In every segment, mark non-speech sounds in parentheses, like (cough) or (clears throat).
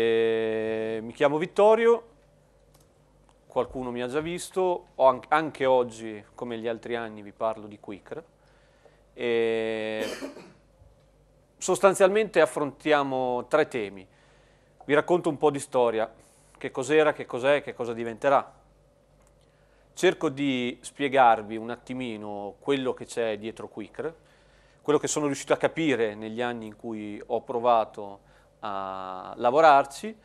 E eh, mi chiamo Vittorio, qualcuno mi ha già visto, anche oggi, come gli altri anni, vi parlo di Quicker. E sostanzialmente affrontiamo tre temi. Vi racconto un po' di storia, che cos'era, che cos'è, che cosa diventerà. Cerco di spiegarvi un attimino quello che c'è dietro Quicker, quello che sono riuscito a capire negli anni in cui ho provato a a lavorarci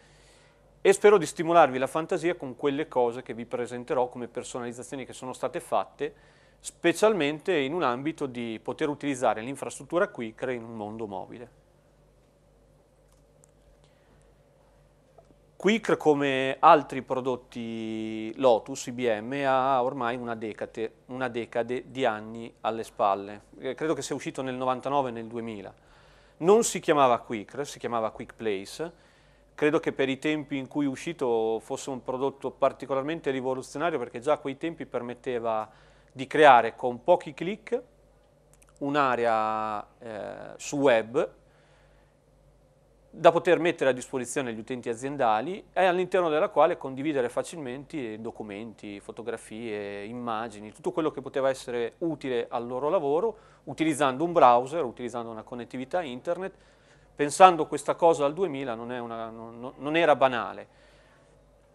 e spero di stimolarvi la fantasia con quelle cose che vi presenterò come personalizzazioni che sono state fatte, specialmente in un ambito di poter utilizzare l'infrastruttura Quickre in un mondo mobile. Quick, come altri prodotti Lotus IBM, ha ormai una decade, una decade di anni alle spalle. Eh, credo che sia uscito nel 99 e nel 2000 non si chiamava Quick, si chiamava Quick Place, credo che per i tempi in cui è uscito fosse un prodotto particolarmente rivoluzionario perché già a quei tempi permetteva di creare con pochi clic un'area eh, su web da poter mettere a disposizione gli utenti aziendali e all'interno della quale condividere facilmente documenti, fotografie, immagini, tutto quello che poteva essere utile al loro lavoro utilizzando un browser, utilizzando una connettività internet. Pensando questa cosa al 2000 non, una, non, non era banale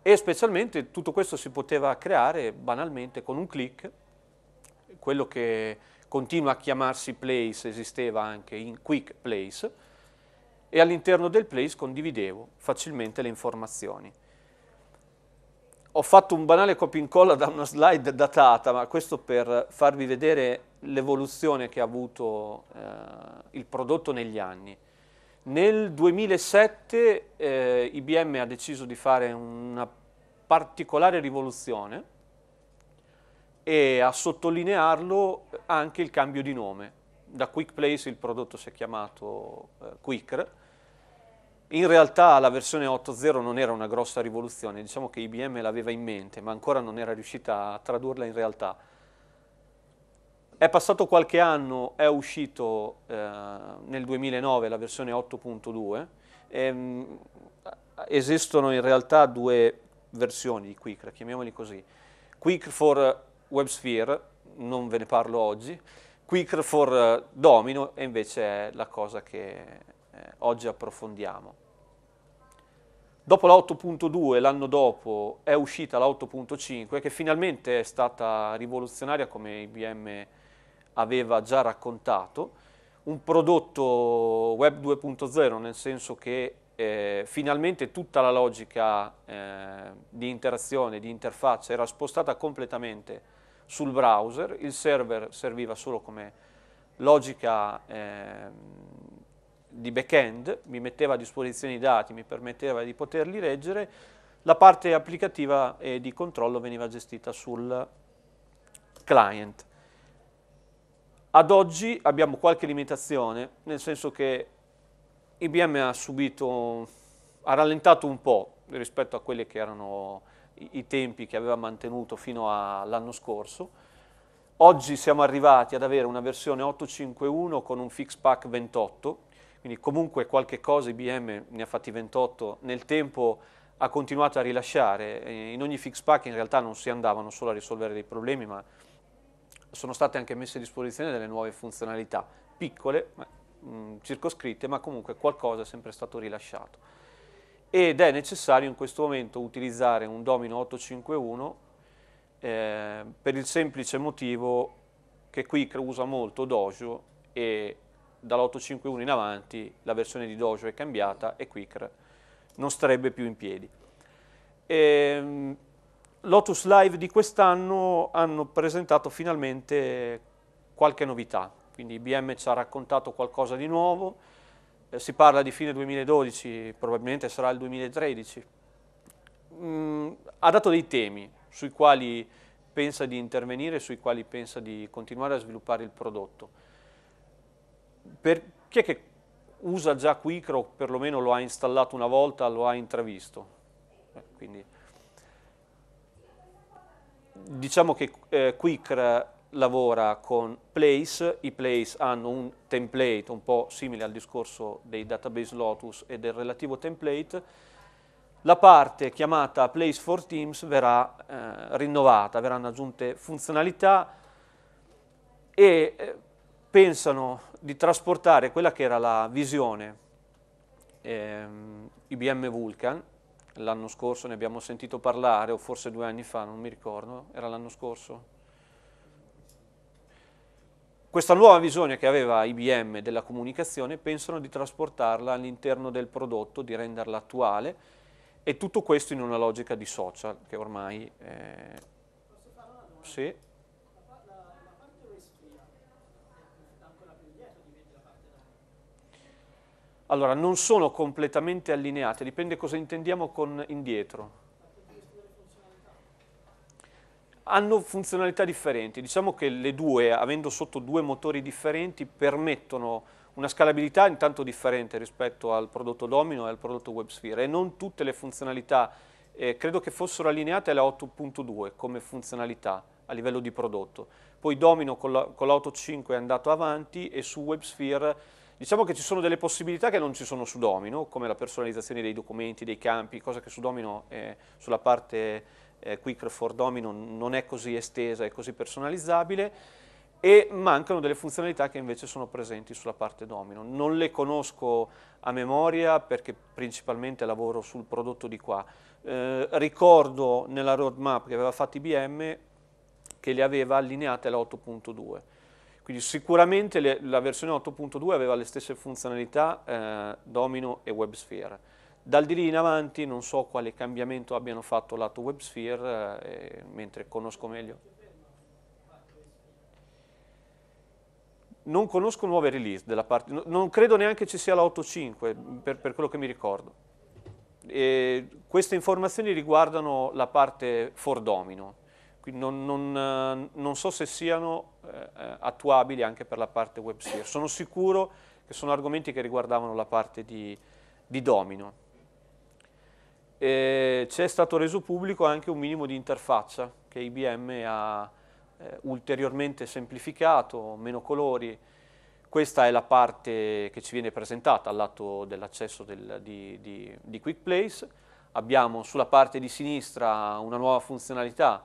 e specialmente tutto questo si poteva creare banalmente con un click, quello che continua a chiamarsi Place esisteva anche in Quick Place, e all'interno del place condividevo facilmente le informazioni. Ho fatto un banale copia e incolla da una slide datata, ma questo per farvi vedere l'evoluzione che ha avuto eh, il prodotto negli anni. Nel 2007 eh, IBM ha deciso di fare una particolare rivoluzione e a sottolinearlo anche il cambio di nome da Quick Place il prodotto si è chiamato eh, Quicker. In realtà la versione 8.0 non era una grossa rivoluzione, diciamo che IBM l'aveva in mente, ma ancora non era riuscita a tradurla in realtà. È passato qualche anno, è uscito eh, nel 2009 la versione 8.2. Ehm, esistono in realtà due versioni di Quick, chiamiamoli così. Quick for WebSphere, non ve ne parlo oggi, Quick for eh, domino e invece è la cosa che eh, oggi approfondiamo. Dopo la 8.2, l'anno dopo, è uscita la 8.5 che finalmente è stata rivoluzionaria come IBM aveva già raccontato, un prodotto web 2.0 nel senso che eh, finalmente tutta la logica eh, di interazione, di interfaccia era spostata completamente sul browser, il server serviva solo come logica eh, di back-end, mi metteva a disposizione i dati, mi permetteva di poterli leggere, la parte applicativa e di controllo veniva gestita sul client. Ad oggi abbiamo qualche limitazione, nel senso che IBM ha subito, ha rallentato un po' rispetto a quelle che erano i tempi che aveva mantenuto fino all'anno scorso. Oggi siamo arrivati ad avere una versione 851 con un fix pack 28, quindi comunque qualche cosa IBM ne ha fatti 28 nel tempo ha continuato a rilasciare, eh, in ogni fix pack in realtà non si andavano solo a risolvere dei problemi ma sono state anche messe a disposizione delle nuove funzionalità, piccole, ma, mh, mm, circoscritte, ma comunque qualcosa è sempre stato rilasciato ed è necessario in questo momento utilizzare un domino 851 eh, per il semplice motivo che qui usa molto Dojo e dall'851 in avanti la versione di Dojo è cambiata e Quick non starebbe più in piedi. E, ehm, Lotus Live di quest'anno hanno presentato finalmente qualche novità, quindi IBM ci ha raccontato qualcosa di nuovo, eh, si parla di fine 2012, probabilmente sarà il 2013, mm, ha dato dei temi sui quali pensa di intervenire, sui quali pensa di continuare a sviluppare il prodotto. Per chi è che usa già Quicro, perlomeno lo ha installato una volta, lo ha intravisto? Eh, quindi, diciamo che eh, Quicr lavora con Place, i Place hanno un template un po' simile al discorso dei database Lotus e del relativo template, la parte chiamata Place for Teams verrà eh, rinnovata, verranno aggiunte funzionalità e eh, pensano di trasportare quella che era la visione eh, IBM Vulcan, l'anno scorso ne abbiamo sentito parlare o forse due anni fa, non mi ricordo, era l'anno scorso? Questa nuova visione che aveva IBM della comunicazione pensano di trasportarla all'interno del prodotto, di renderla attuale e tutto questo in una logica di social che ormai... Posso Eh... Sì. Allora, non sono completamente allineate, dipende cosa intendiamo con indietro hanno funzionalità differenti. Diciamo che le due, avendo sotto due motori differenti, permettono una scalabilità intanto differente rispetto al prodotto Domino e al prodotto WebSphere e non tutte le funzionalità, eh, credo che fossero allineate alla 8.2 come funzionalità a livello di prodotto. Poi Domino con la, con la 8.5 è andato avanti e su WebSphere Diciamo che ci sono delle possibilità che non ci sono su Domino, come la personalizzazione dei documenti, dei campi, cosa che su Domino è eh, sulla parte eh, Quick for Domino non è così estesa e così personalizzabile e mancano delle funzionalità che invece sono presenti sulla parte domino. Non le conosco a memoria perché principalmente lavoro sul prodotto di qua. Eh, ricordo nella roadmap che aveva fatto IBM che le aveva allineate alla 8.2. Quindi sicuramente le, la versione 8.2 aveva le stesse funzionalità eh, domino e WebSphere dal di lì in avanti non so quale cambiamento abbiano fatto lato WebSphere, eh, mentre conosco meglio. Non conosco nuove release della parte, non credo neanche ci sia la 8.5 per, per quello che mi ricordo. E queste informazioni riguardano la parte for domino, quindi non, non, eh, non so se siano eh, eh, attuabili anche per la parte WebSphere. Sono sicuro che sono argomenti che riguardavano la parte di, di domino eh, c'è stato reso pubblico anche un minimo di interfaccia che IBM ha eh, ulteriormente semplificato, meno colori. Questa è la parte che ci viene presentata all'atto dell'accesso del, di, di, di Quick Place. Abbiamo sulla parte di sinistra una nuova funzionalità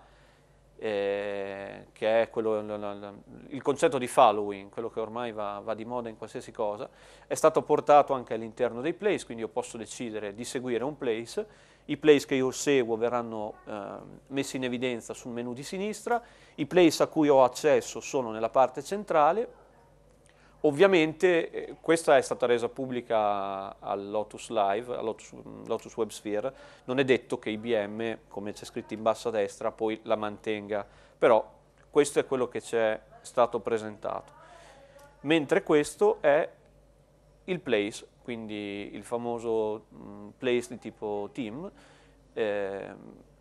eh, che è quello, il concetto di following, quello che ormai va, va, di moda in qualsiasi cosa, è stato portato anche all'interno dei place, quindi io posso decidere di seguire un place, i place che io seguo verranno eh, messi in evidenza sul menu di sinistra, i place a cui ho accesso sono nella parte centrale, Ovviamente eh, questa è stata resa pubblica al Lotus Live, al Lotus, mm, Lotus Web non è detto che IBM, come c'è scritto in basso a destra, poi la mantenga, però questo è quello che ci è stato presentato. Mentre questo è il place, quindi il famoso mm, place di tipo team, eh,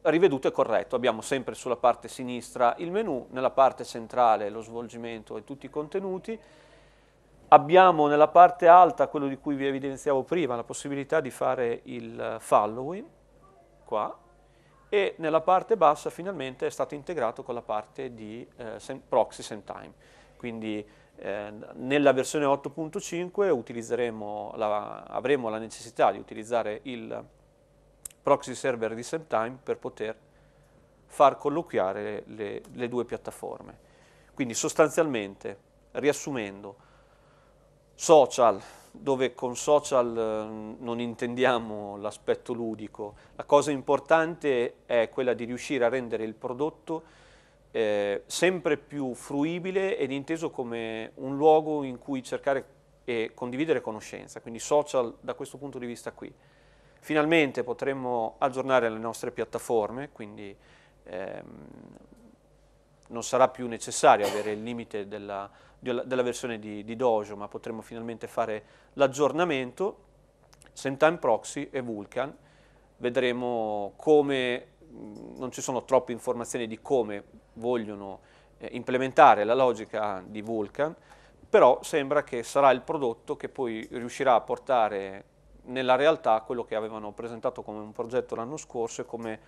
riveduto e corretto. Abbiamo sempre sulla parte sinistra il menu, nella parte centrale lo svolgimento e tutti i contenuti, Abbiamo nella parte alta quello di cui vi evidenziavo prima, la possibilità di fare il eh, following, qua, e nella parte bassa finalmente è stato integrato con la parte di eh, sem proxy SemTime. Quindi eh, nella versione 8.5 avremo la necessità di utilizzare il proxy server di send time per poter far colloquiare le, le due piattaforme. Quindi sostanzialmente, riassumendo, Social, dove con social eh, non intendiamo l'aspetto ludico, la cosa importante è quella di riuscire a rendere il prodotto eh, sempre più fruibile ed inteso come un luogo in cui cercare e condividere conoscenza, quindi social da questo punto di vista qui. Finalmente potremmo aggiornare le nostre piattaforme, quindi ehm, non sarà più necessario avere il limite della, della versione di, di, Dojo, ma potremo finalmente fare l'aggiornamento. Sentime Proxy e Vulkan, vedremo come, mm, non ci sono troppe informazioni di come vogliono eh, implementare la logica di Vulkan, però sembra che sarà il prodotto che poi riuscirà a portare nella realtà quello che avevano presentato come un progetto l'anno scorso e come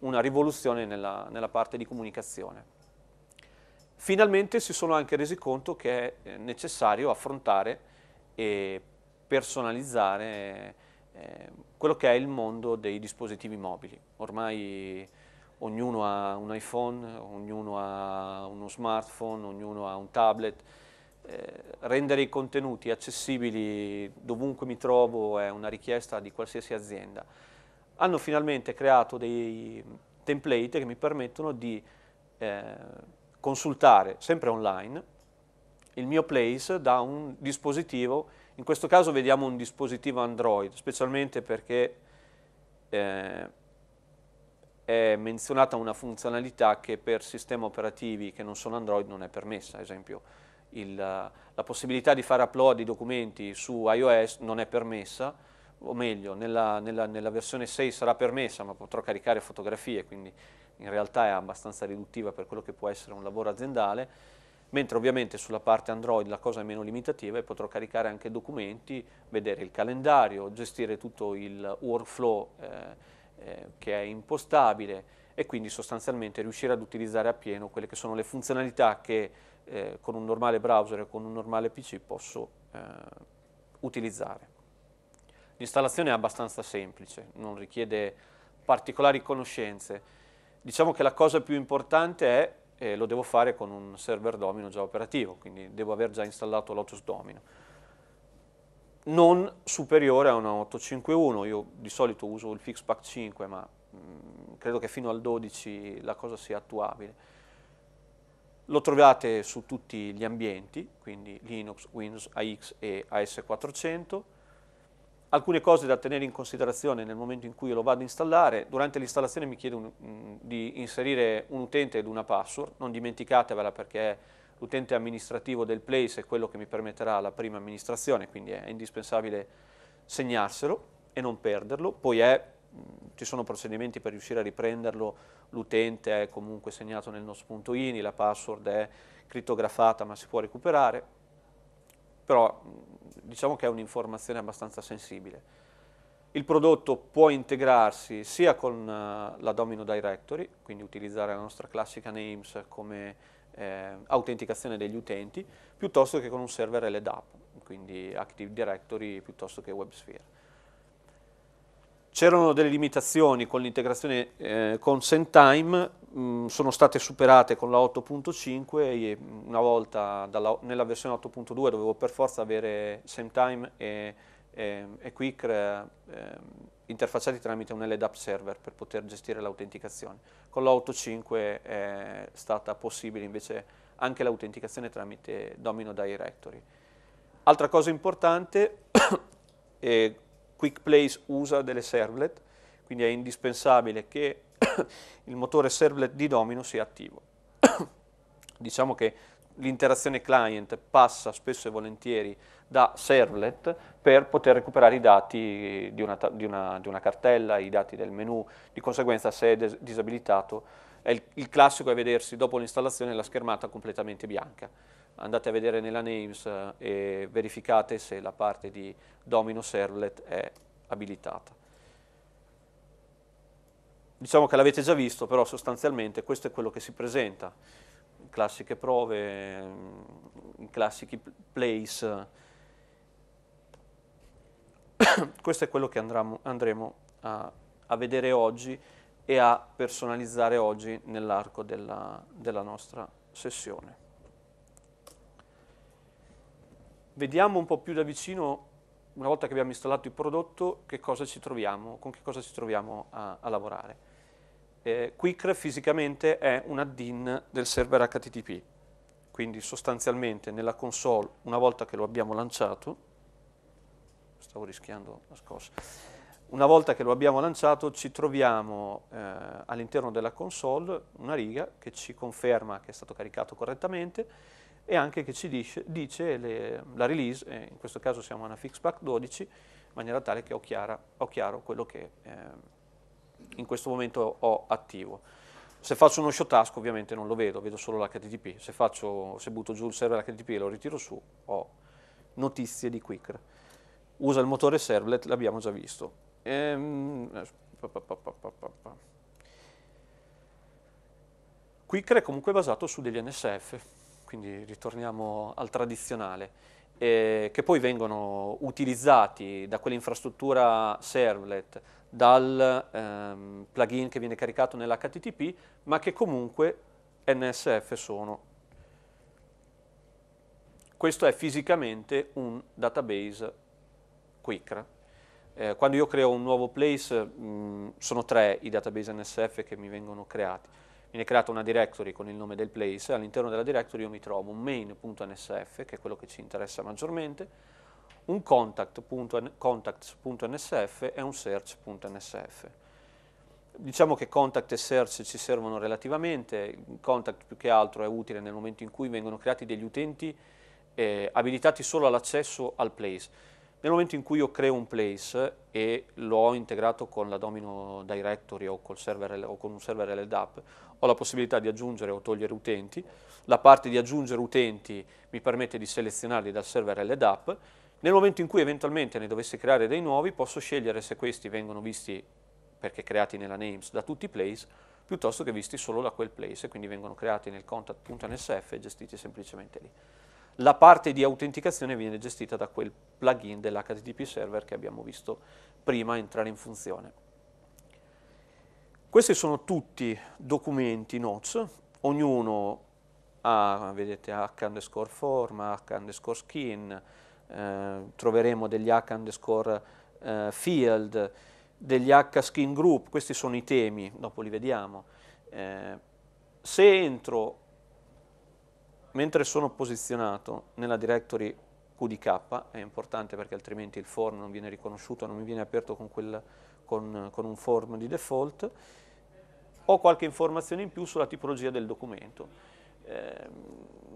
una rivoluzione nella, nella parte di comunicazione. Finalmente si sono anche resi conto che è eh, necessario affrontare e personalizzare eh, quello che è il mondo dei dispositivi mobili. Ormai ognuno ha un iPhone, ognuno ha uno smartphone, ognuno ha un tablet. Eh, rendere i contenuti accessibili dovunque mi trovo è una richiesta di qualsiasi azienda. Hanno finalmente creato dei template che mi permettono di eh, consultare sempre online il mio Place da un dispositivo, in questo caso vediamo un dispositivo Android, specialmente perché eh, è menzionata una funzionalità che per sistemi operativi che non sono Android non è permessa, ad esempio il, la possibilità di fare upload di documenti su iOS non è permessa, o meglio, nella, nella, nella versione 6 sarà permessa, ma potrò caricare fotografie, quindi in realtà è abbastanza riduttiva per quello che può essere un lavoro aziendale, mentre ovviamente sulla parte Android la cosa è meno limitativa e potrò caricare anche documenti, vedere il calendario, gestire tutto il workflow eh, eh, che è impostabile e quindi sostanzialmente riuscire ad utilizzare appieno quelle che sono le funzionalità che eh, con un normale browser e con un normale PC posso eh, utilizzare. L'installazione è abbastanza semplice, non richiede particolari conoscenze. Diciamo che la cosa più importante è, eh, lo devo fare con un server domino già operativo, quindi devo aver già installato Lotus Domino. Non superiore a una 851, io di solito uso il Fixpack 5, ma mh, mm, credo che fino al 12 la cosa sia attuabile. Lo trovate su tutti gli ambienti, quindi Linux, Windows AX e AS400, alcune cose da tenere in considerazione nel momento in cui io lo vado a installare. Durante l'installazione mi chiedo un, mm, di inserire un utente ed una password, non dimenticatevela perché l'utente amministrativo del Place è quello che mi permetterà la prima amministrazione, quindi è indispensabile segnarselo e non perderlo. Poi è, mm, ci sono procedimenti per riuscire a riprenderlo, l'utente è comunque segnato nel nos.ini, la password è crittografata ma si può recuperare però diciamo che è un'informazione abbastanza sensibile. Il prodotto può integrarsi sia con eh, la Domino Directory, quindi utilizzare la nostra classica names come eh, autenticazione degli utenti, piuttosto che con un server LED quindi Active Directory piuttosto che WebSphere. C'erano delle limitazioni con l'integrazione eh, con SendTime, Mm, sono state superate con la 8.5 mm, una volta dalla, nella versione 8.2 dovevo per forza avere same time e, e, e quick eh, ehm, interfacciati tramite un LDAP server per poter gestire l'autenticazione. Con la 8.5 è stata possibile invece anche l'autenticazione tramite Domino Directory. Altra cosa importante, (coughs) quick place usa delle servlet, quindi è indispensabile che (coughs) il motore servlet di domino sia attivo. (coughs) diciamo che l'interazione client passa spesso e volentieri da servlet per poter recuperare i dati di una, di una, di una cartella, i dati del menu, di conseguenza se è disabilitato è il, il classico è vedersi dopo l'installazione la schermata completamente bianca. Andate a vedere nella names eh, e verificate se la parte di domino servlet è abilitata. Diciamo che l'avete già visto, però sostanzialmente questo è quello che si presenta classiche prove, mm, classici place. (coughs) questo è quello che andremo, andremo a, a, vedere oggi e a personalizzare oggi nell'arco della, della nostra sessione. Vediamo un po' più da vicino una volta che abbiamo installato il prodotto, che cosa ci troviamo, con che cosa ci troviamo a, a lavorare. Eh, Quick fisicamente è una DIN del server HTTP, quindi sostanzialmente nella console, una volta che lo abbiamo lanciato, stavo rischiando la scossa, una volta che lo abbiamo lanciato ci troviamo eh, all'interno della console una riga che ci conferma che è stato caricato correttamente e anche che ci dice, dice le, la release, eh, in questo caso siamo a una Fixpack 12, in maniera tale che ho, chiara, ho chiaro quello che... Eh, in questo momento ho attivo. Se faccio uno show task ovviamente non lo vedo, vedo solo l'HTTP. Se, se butto giù il server HTTP e lo ritiro su, ho notizie di Quicker. Usa il motore servlet, l'abbiamo già visto. Ehm, Quicker è comunque basato su degli NSF, quindi ritorniamo al tradizionale eh, che poi vengono utilizzati da quell'infrastruttura servlet, dal ehm, plugin che viene caricato nell'HTTP, ma che comunque NSF sono. Questo è fisicamente un database Quickra. Eh, quando io creo un nuovo place mh, mm, sono tre i database NSF che mi vengono creati viene creata una directory con il nome del place, all'interno della directory io mi trovo un main.nsf, che è quello che ci interessa maggiormente, un contact.contacts.nsf e un search.nsf. Diciamo che contact e search ci servono relativamente, contact più che altro è utile nel momento in cui vengono creati degli utenti eh, abilitati solo all'accesso al place. Nel momento in cui io creo un place e lo ho integrato con la domino directory o, server, o con un server LDAP, ho la possibilità di aggiungere o togliere utenti, la parte di aggiungere utenti mi permette di selezionarli dal server LDAP, nel momento in cui eventualmente ne dovessi creare dei nuovi posso scegliere se questi vengono visti perché creati nella names da tutti i place piuttosto che visti solo da quel place e quindi vengono creati nel contact.nsf e gestiti semplicemente lì. La parte di autenticazione viene gestita da quel plugin dell'HTTP server che abbiamo visto prima entrare in funzione. Questi sono tutti documenti notes, ognuno ha, vedete, h underscore forma, h underscore skin, eh, troveremo degli h underscore eh, field, degli h skin group, questi sono i temi, dopo li vediamo. Eh, se entro, mentre sono posizionato nella directory QDK, è importante perché altrimenti il form non viene riconosciuto, non mi viene aperto con, quel, con, con un form di default, ho qualche informazione in più sulla tipologia del documento. Eh,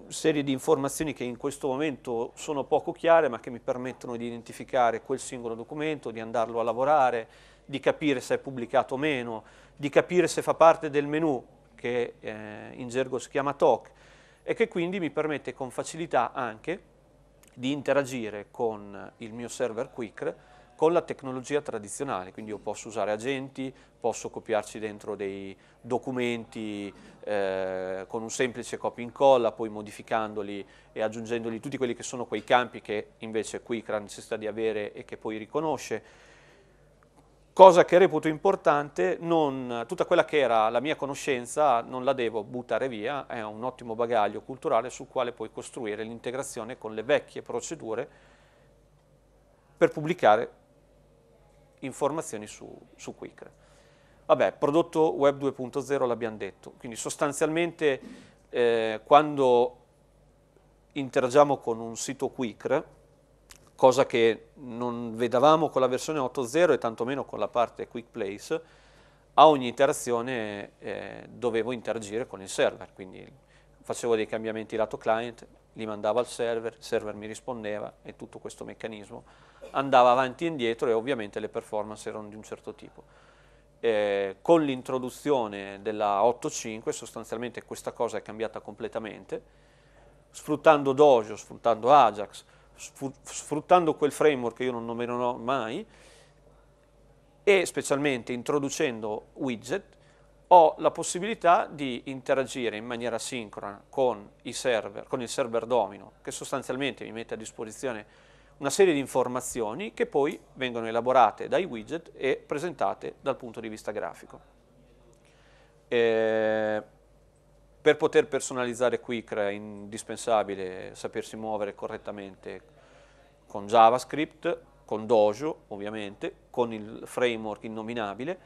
serie di informazioni che in questo momento sono poco chiare ma che mi permettono di identificare quel singolo documento, di andarlo a lavorare, di capire se è pubblicato o meno, di capire se fa parte del menu che eh, in gergo si chiama TOC e che quindi mi permette con facilità anche di interagire con il mio server Quick con la tecnologia tradizionale, quindi io posso usare agenti, posso copiarci dentro dei documenti eh, con un semplice copia e incolla, poi modificandoli e aggiungendoli tutti quelli che sono quei campi che invece qui ha necessità di avere e che poi riconosce. Cosa che reputo importante, non, tutta quella che era la mia conoscenza non la devo buttare via, è un ottimo bagaglio culturale sul quale puoi costruire l'integrazione con le vecchie procedure per pubblicare informazioni su, su Quick. Vabbè, prodotto web 2.0 l'abbiamo detto, quindi sostanzialmente eh, quando interagiamo con un sito Quick, cosa che non vedavamo con la versione 8.0 e tantomeno con la parte Quick Place, a ogni interazione eh, dovevo interagire con il server, quindi facevo dei cambiamenti lato client, li mandavo al server, il server mi rispondeva e tutto questo meccanismo andava avanti e indietro e ovviamente le performance erano di un certo tipo. Eh, con l'introduzione della 8.5 sostanzialmente questa cosa è cambiata completamente, sfruttando Dojo, sfruttando Ajax, sfruttando quel framework che io non nominerò mai e specialmente introducendo widget ho la possibilità di interagire in maniera sincrona con, server, con il server domino che sostanzialmente mi mette a disposizione una serie di informazioni che poi vengono elaborate dai widget e presentate dal punto di vista grafico. E eh, per poter personalizzare Quick è indispensabile sapersi muovere correttamente con JavaScript, con Dojo ovviamente, con il framework innominabile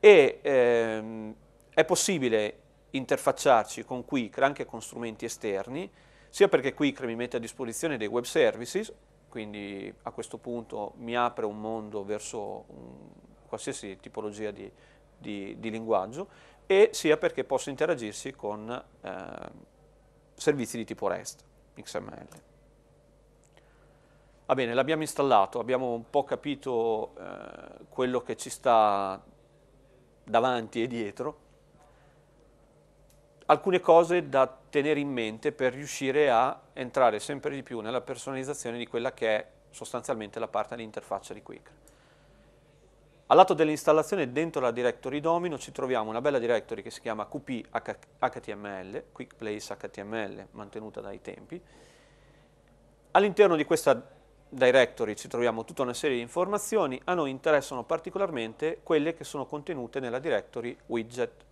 e ehm, è possibile interfacciarci con Quick anche con strumenti esterni, sia perché Quick mi mette a disposizione dei web services quindi a questo punto mi apre un mondo verso un, qualsiasi tipologia di, di, di, linguaggio e sia perché posso interagirsi con eh, servizi di tipo REST, XML. Va bene, l'abbiamo installato, abbiamo un po' capito eh, quello che ci sta davanti e dietro, alcune cose da tenere in mente per riuscire a entrare sempre di più nella personalizzazione di quella che è sostanzialmente la parte di interfaccia di Quick. Al lato dell'installazione dentro la directory domino ci troviamo una bella directory che si chiama QPHTML, Quick Place HTML, mantenuta dai tempi. All'interno di questa directory ci troviamo tutta una serie di informazioni, a noi interessano particolarmente quelle che sono contenute nella directory widget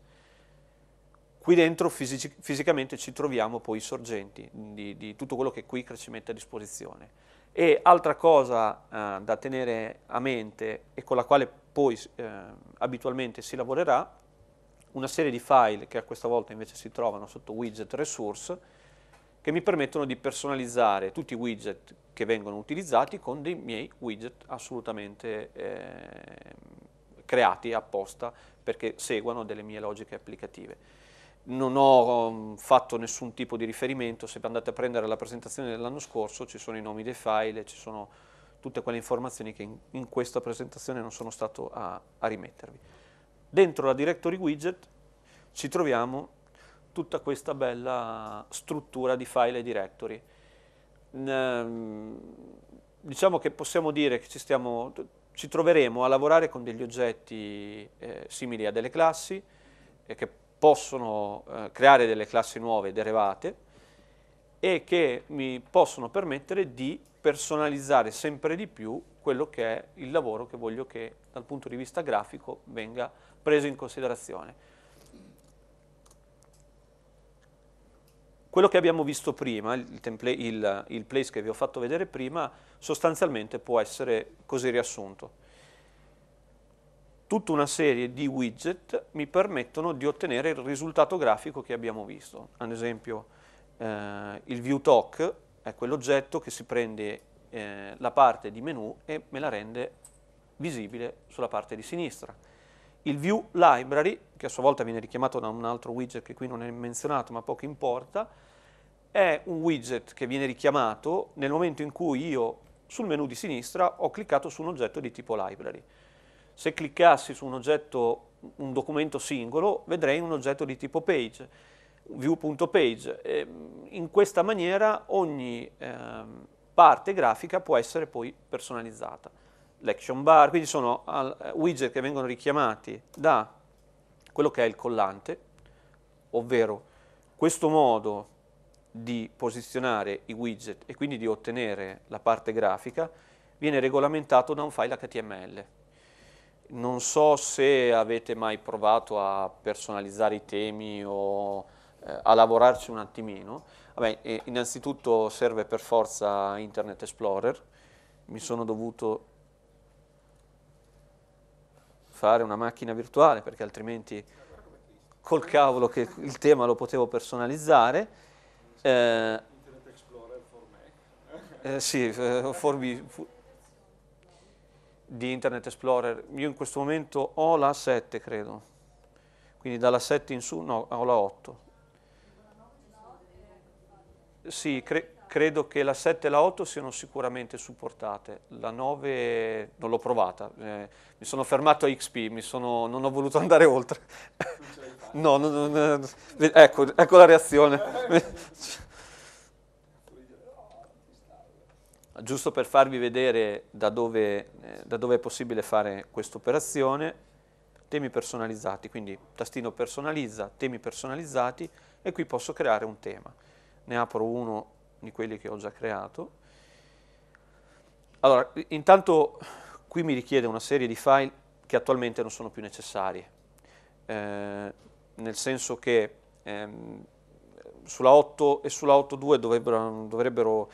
Qui dentro fisic fisicamente ci troviamo poi i sorgenti di, di, tutto quello che qui ci mette a disposizione. E altra cosa eh, da tenere a mente e con la quale poi eh, abitualmente si lavorerà, una serie di file che a questa volta invece si trovano sotto widget resource, che mi permettono di personalizzare tutti i widget che vengono utilizzati con dei miei widget assolutamente eh, creati apposta perché seguano delle mie logiche applicative non ho mm, fatto nessun tipo di riferimento, se andate a prendere la presentazione dell'anno scorso ci sono i nomi dei file, ci sono tutte quelle informazioni che in, in questa presentazione non sono stato a, a rimettervi. Dentro la directory widget ci troviamo tutta questa bella struttura di file e directory. Mm, diciamo che possiamo dire che ci, stiamo, ci troveremo a lavorare con degli oggetti eh, simili a delle classi eh, che possono eh, creare delle classi nuove derivate e che mi possono permettere di personalizzare sempre di più quello che è il lavoro che voglio che dal punto di vista grafico venga preso in considerazione. Quello che abbiamo visto prima, il, template, il, il place che vi ho fatto vedere prima, sostanzialmente può essere così riassunto tutta una serie di widget mi permettono di ottenere il risultato grafico che abbiamo visto. Ad esempio eh, il ViewTalk è quell'oggetto che si prende eh, la parte di menu e me la rende visibile sulla parte di sinistra. Il View Library, che a sua volta viene richiamato da un altro widget che qui non è menzionato ma poco importa, è un widget che viene richiamato nel momento in cui io sul menu di sinistra ho cliccato su un oggetto di tipo library. Se cliccassi su un oggetto, un documento singolo, vedrei un oggetto di tipo page, view.page. In questa maniera ogni ehm, parte grafica può essere poi personalizzata. L'action bar, quindi sono widget che vengono richiamati da quello che è il collante, ovvero questo modo di posizionare i widget e quindi di ottenere la parte grafica viene regolamentato da un file HTML. Non so se avete mai provato a personalizzare i temi o eh, a lavorarci un attimino. Vabbè, innanzitutto serve per forza Internet Explorer. Mi sono dovuto fare una macchina virtuale perché altrimenti col cavolo che il tema lo potevo personalizzare. Eh, eh, sì, eh, forbi, di Internet Explorer. Io in questo momento ho la 7, credo. Quindi dalla 7 in su, no, ho la 8. Sì, cre credo che la 7 e la 8 siano sicuramente supportate. La 9 non l'ho provata. Eh, mi sono fermato a XP, sono, non ho voluto (laughs) andare oltre. no, no, no, ecco, ecco la reazione. (laughs) giusto per farvi vedere da dove, eh, da dove è possibile fare questa operazione, temi personalizzati, quindi tastino personalizza, temi personalizzati e qui posso creare un tema. Ne apro uno di quelli che ho già creato. Allora, intanto qui mi richiede una serie di file che attualmente non sono più necessarie, eh, nel senso che ehm, sulla 8 e sulla 8.2 dovrebbero, dovrebbero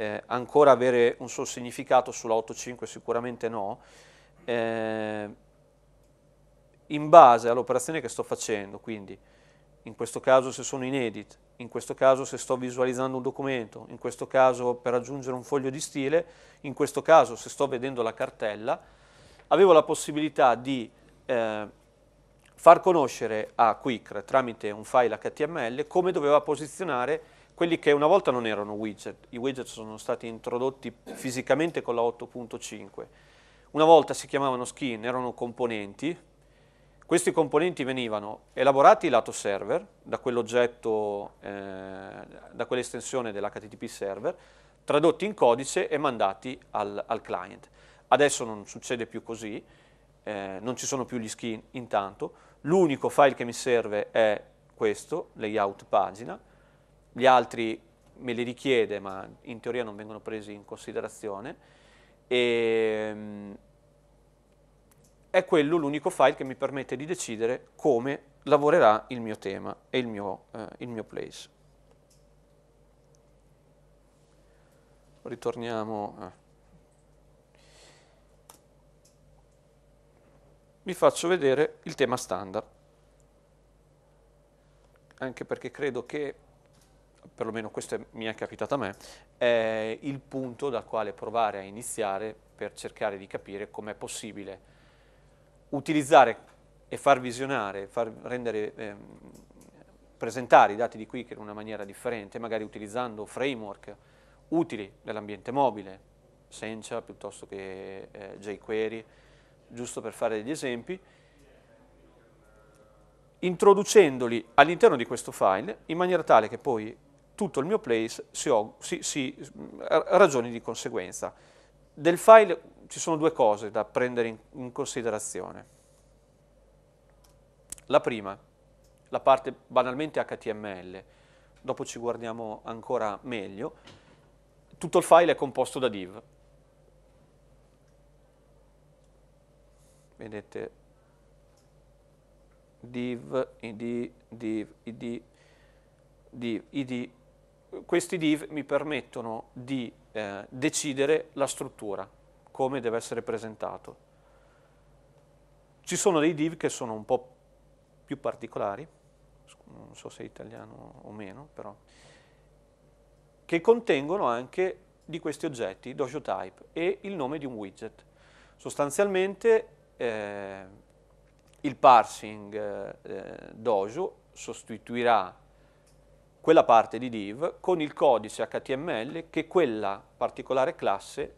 eh, ancora avere un suo significato sulla 8.5 sicuramente no, eh, in base all'operazione che sto facendo, quindi in questo caso se sono in edit, in questo caso se sto visualizzando un documento, in questo caso per aggiungere un foglio di stile, in questo caso se sto vedendo la cartella, avevo la possibilità di eh, far conoscere a Quick tramite un file HTML come doveva posizionare quelli che una volta non erano widget, i widget sono stati introdotti fisicamente con la 8.5, una volta si chiamavano skin, erano componenti, questi componenti venivano elaborati lato server, da quell'oggetto, eh, da quell'estensione dell'HTTP server, tradotti in codice e mandati al, al client. Adesso non succede più così, eh, non ci sono più gli skin intanto, l'unico file che mi serve è questo, layout pagina, gli altri me li richiede, ma in teoria non vengono presi in considerazione, e, ehm, è quello l'unico file che mi permette di decidere come lavorerà il mio tema e il mio, eh, il mio place. Ritorniamo... Eh. Vi faccio vedere il tema standard, anche perché credo che perlomeno questo è, mi è capitato a me, è il punto dal quale provare a iniziare per cercare di capire com'è possibile utilizzare e far visionare, far rendere, eh, presentare i dati di Quick in una maniera differente, magari utilizzando framework utili nell'ambiente mobile, Sencha piuttosto che eh, jQuery, giusto per fare degli esempi, introducendoli all'interno di questo file in maniera tale che poi tutto il mio place si, si, si mm, ragioni di conseguenza. Del file ci sono due cose da prendere in, in considerazione. La prima, la parte banalmente HTML, dopo ci guardiamo ancora meglio, tutto il file è composto da div. Vedete, div, id, div, id, div, id, questi div mi permettono di eh, decidere la struttura, come deve essere presentato. Ci sono dei div che sono un po' più particolari, non so se è italiano o meno, però, che contengono anche di questi oggetti, dojo type, e il nome di un widget. Sostanzialmente eh, il parsing eh, Dojo sostituirà quella parte di div con il codice HTML che quella particolare classe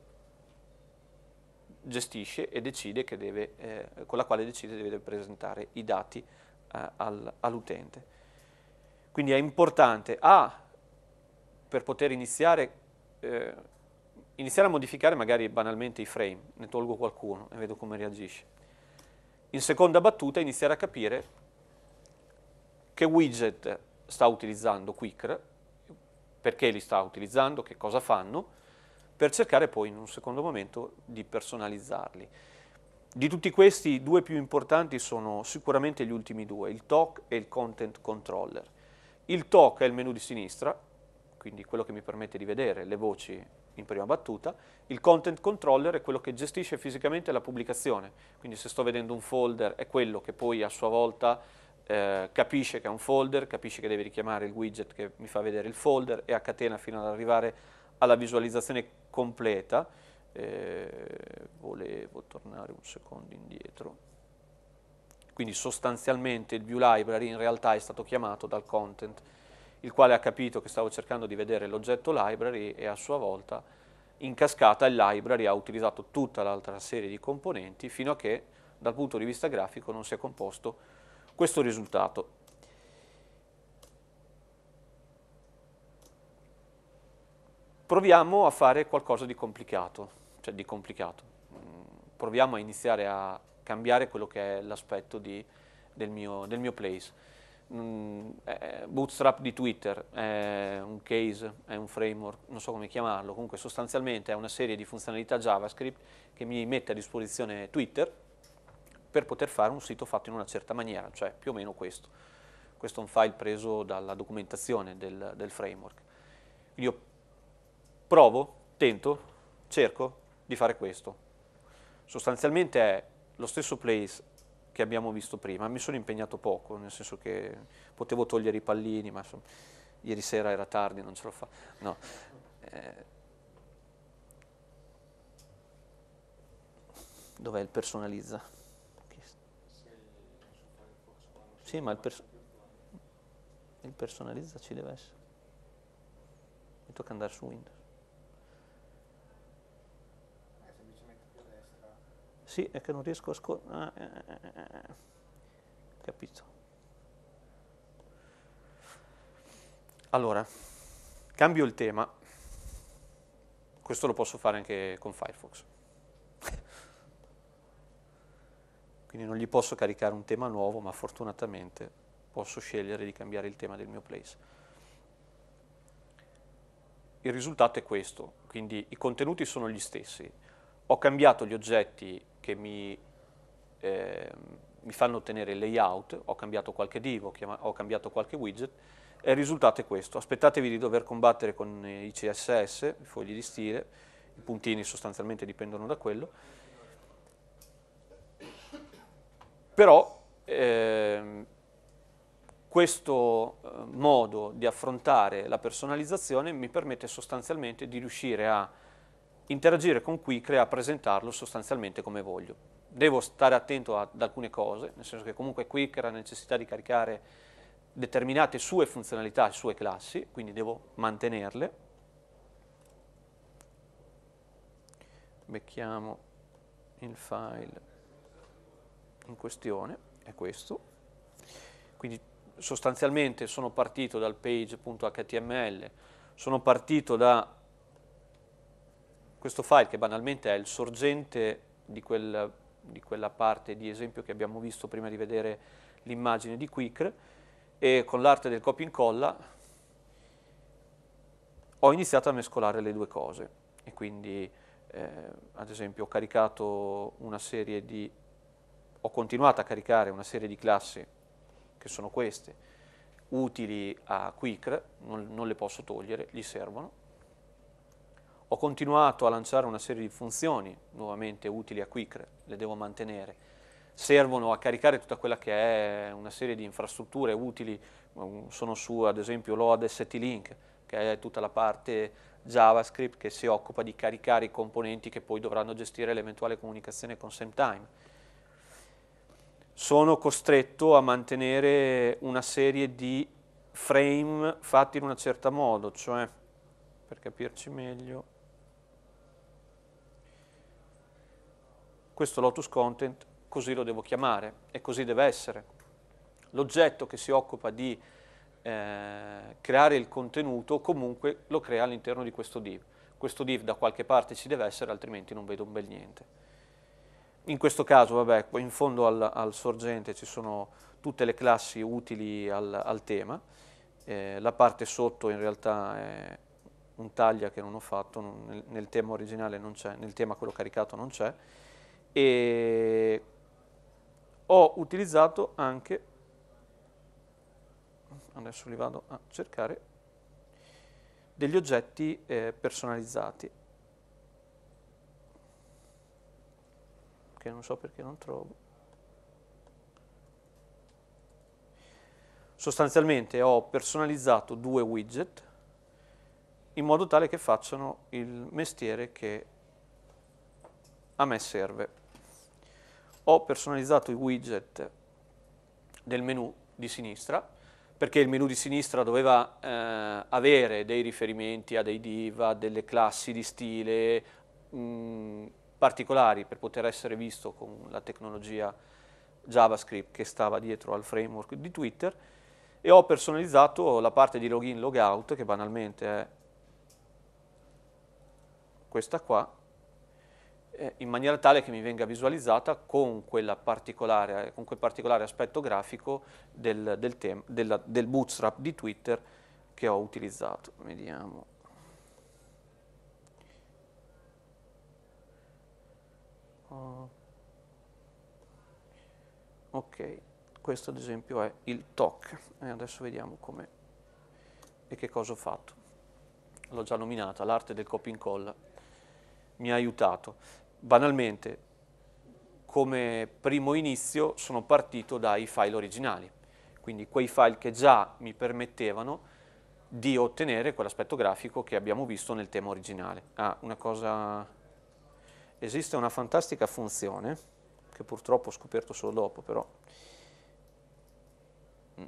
gestisce e decide che deve, eh, con la quale decide di presentare i dati eh, al, all'utente. Quindi è importante A, per poter iniziare, eh, iniziare a modificare magari banalmente i frame, ne tolgo qualcuno e vedo come reagisce. In seconda battuta iniziare a capire che widget sta utilizzando Quicker, perché li sta utilizzando, che cosa fanno, per cercare poi in un secondo momento di personalizzarli. Di tutti questi, i due più importanti sono sicuramente gli ultimi due, il TOC e il Content Controller. Il TOC è il menu di sinistra, quindi quello che mi permette di vedere le voci in prima battuta, il content controller è quello che gestisce fisicamente la pubblicazione, quindi se sto vedendo un folder è quello che poi a sua volta eh, capisce che è un folder, capisce che deve richiamare il widget che mi fa vedere il folder e a catena fino ad arrivare alla visualizzazione completa. Eh, volevo tornare un secondo indietro. Quindi sostanzialmente il view library in realtà è stato chiamato dal content, il quale ha capito che stavo cercando di vedere l'oggetto library e a sua volta in cascata il library ha utilizzato tutta l'altra serie di componenti fino a che dal punto di vista grafico non si è composto questo risultato. Proviamo a fare qualcosa di complicato, cioè di complicato. Mm, proviamo a iniziare a cambiare quello che è l'aspetto del, del, mio, place. Mm, eh, eh, bootstrap di Twitter è un case, è un framework, non so come chiamarlo, comunque sostanzialmente è una serie di funzionalità JavaScript che mi mette a disposizione Twitter per poter fare un sito fatto in una certa maniera, cioè più o meno questo. Questo è un file preso dalla documentazione del, del framework. Io provo, tento, cerco di fare questo. Sostanzialmente è lo stesso place che abbiamo visto prima, mi sono impegnato poco, nel senso che potevo togliere i pallini, ma insomma, ieri sera era tardi, non ce l'ho fatta. No. Eh, dov'è il personalizza? Sì, ma il, pers- il personalizza ci deve essere. Mi tocca andare su Windows. Sì, è che non riesco a scorrere. Eh, eh, Capito. Allora, cambio il tema. Questo lo posso fare anche con Firefox. Quindi non gli posso caricare un tema nuovo, ma fortunatamente posso scegliere di cambiare il tema del mio place. Il risultato è questo, quindi i contenuti sono gli stessi. Ho cambiato gli oggetti che mi, eh, mi fanno ottenere il layout, ho cambiato qualche div, ho cambiato qualche widget, e il risultato è questo. Aspettatevi di dover combattere con i CSS, i fogli di stile, i puntini sostanzialmente dipendono da quello, Però ehm, questo eh, modo di affrontare la personalizzazione mi permette sostanzialmente di riuscire a interagire con Quick e a presentarlo sostanzialmente come voglio. Devo stare attento ad alcune cose, nel senso che comunque Quick ha necessità di caricare determinate sue funzionalità sue classi, quindi devo mantenerle. Becchiamo il file in questione è questo. Quindi sostanzialmente sono partito dal page.html, sono partito da questo file che banalmente è il sorgente di, quel, di quella parte di esempio che abbiamo visto prima di vedere l'immagine di Quick e con l'arte del copia e incolla ho iniziato a mescolare le due cose e quindi eh, ad esempio ho caricato una serie di ho continuato a caricare una serie di classi che sono queste, utili a Quick, non, non le posso togliere, gli servono. Ho continuato a lanciare una serie di funzioni nuovamente utili a Quick, le devo mantenere. Servono a caricare tutta quella che è una serie di infrastrutture utili, mm, sono su ad esempio l'OAD ST-Link, che è tutta la parte JavaScript che si occupa di caricare i componenti che poi dovranno gestire l'eventuale comunicazione con SameTime sono costretto a mantenere una serie di frame fatti in un certo modo, cioè, per capirci meglio, questo Lotus Content così lo devo chiamare e così deve essere. L'oggetto che si occupa di eh, creare il contenuto comunque lo crea all'interno di questo div. Questo div da qualche parte ci deve essere, altrimenti non vedo un bel niente in questo caso, vabbè, in fondo al, al, sorgente ci sono tutte le classi utili al, al tema, eh, la parte sotto in realtà è un taglia che non ho fatto, non, nel, nel, tema originale non c'è, nel tema quello caricato non c'è, e ho utilizzato anche, adesso li vado a cercare, degli oggetti eh, personalizzati. che non so perché non trovo. Sostanzialmente ho personalizzato due widget in modo tale che facciano il mestiere che a me serve. Ho personalizzato i widget del menu di sinistra perché il menu di sinistra doveva eh, avere dei riferimenti a dei div, a delle classi di stile, mh, mm, particolari per poter essere visto con la tecnologia JavaScript che stava dietro al framework di Twitter e ho personalizzato la parte di login logout che banalmente è questa qua eh, in maniera tale che mi venga visualizzata con, particolare, con quel particolare aspetto grafico del, del, del bootstrap di Twitter che ho utilizzato. Vediamo Ok, questo ad esempio è il TOC. E adesso vediamo come e che cosa ho fatto. L'ho già nominata, l'arte del copia incolla. Mi ha aiutato. Banalmente, come primo inizio sono partito dai file originali, quindi quei file che già mi permettevano di ottenere quell'aspetto grafico che abbiamo visto nel tema originale. Ah, una cosa... Esiste una fantastica funzione che purtroppo ho scoperto solo dopo, però. Mm.